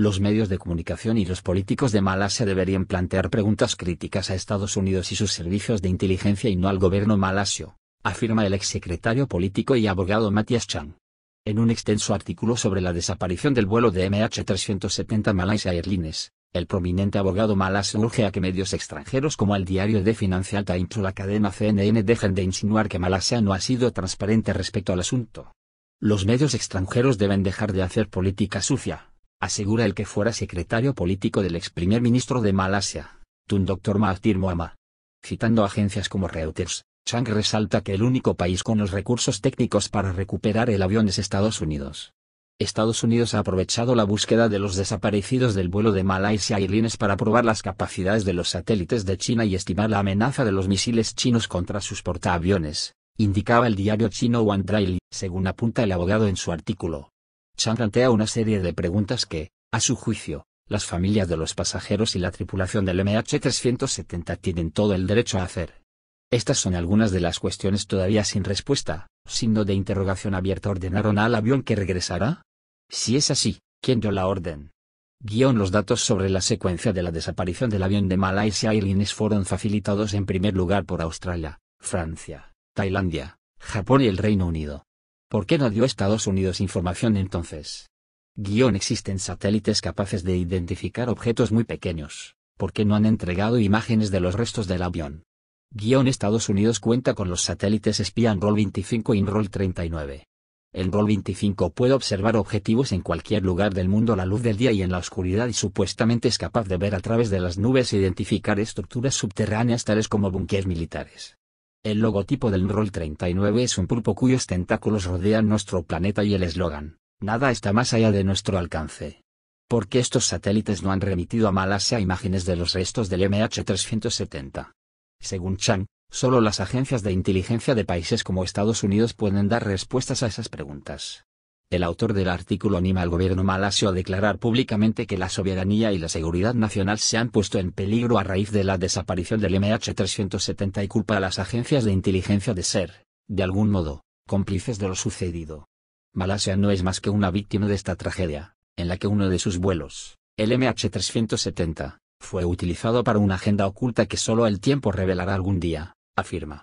los medios de comunicación y los políticos de Malasia deberían plantear preguntas críticas a Estados Unidos y sus servicios de inteligencia y no al gobierno malasio, afirma el exsecretario político y abogado Matias Chang. En un extenso artículo sobre la desaparición del vuelo de MH370 Malaysia Airlines, el prominente abogado malasio urge a que medios extranjeros como el diario The Financial Times o la cadena CNN dejen de insinuar que Malasia no ha sido transparente respecto al asunto. Los medios extranjeros deben dejar de hacer política sucia asegura el que fuera secretario político del ex primer ministro de Malasia, Tun Dr. Mahathir Mohamad. Citando agencias como Reuters, Chang resalta que el único país con los recursos técnicos para recuperar el avión es Estados Unidos. Estados Unidos ha aprovechado la búsqueda de los desaparecidos del vuelo de Malaysia Airlines para probar las capacidades de los satélites de China y estimar la amenaza de los misiles chinos contra sus portaaviones, indicaba el diario chino One Daily, según apunta el abogado en su artículo. Chan plantea una serie de preguntas que, a su juicio, las familias de los pasajeros y la tripulación del MH370 tienen todo el derecho a hacer. Estas son algunas de las cuestiones todavía sin respuesta, signo de interrogación abierta ordenaron al avión que regresará. Si es así, ¿quién dio la orden? Guión los datos sobre la secuencia de la desaparición del avión de Malaysia Airlines fueron facilitados en primer lugar por Australia, Francia, Tailandia, Japón y el Reino Unido. ¿Por qué no dio Estados Unidos información entonces? Guión existen satélites capaces de identificar objetos muy pequeños, ¿por qué no han entregado imágenes de los restos del avión? Guión Estados Unidos cuenta con los satélites espía Roll 25 y Roll 39. El Roll 25 puede observar objetivos en cualquier lugar del mundo a la luz del día y en la oscuridad y supuestamente es capaz de ver a través de las nubes e identificar estructuras subterráneas tales como búnkeres militares. El logotipo del MROL 39 es un pulpo cuyos tentáculos rodean nuestro planeta y el eslogan, nada está más allá de nuestro alcance. Porque estos satélites no han remitido a Malasia imágenes de los restos del MH370. Según Chang, solo las agencias de inteligencia de países como Estados Unidos pueden dar respuestas a esas preguntas. El autor del artículo anima al gobierno malasio a declarar públicamente que la soberanía y la seguridad nacional se han puesto en peligro a raíz de la desaparición del MH370 y culpa a las agencias de inteligencia de ser, de algún modo, cómplices de lo sucedido. Malasia no es más que una víctima de esta tragedia, en la que uno de sus vuelos, el MH370, fue utilizado para una agenda oculta que solo el tiempo revelará algún día, afirma.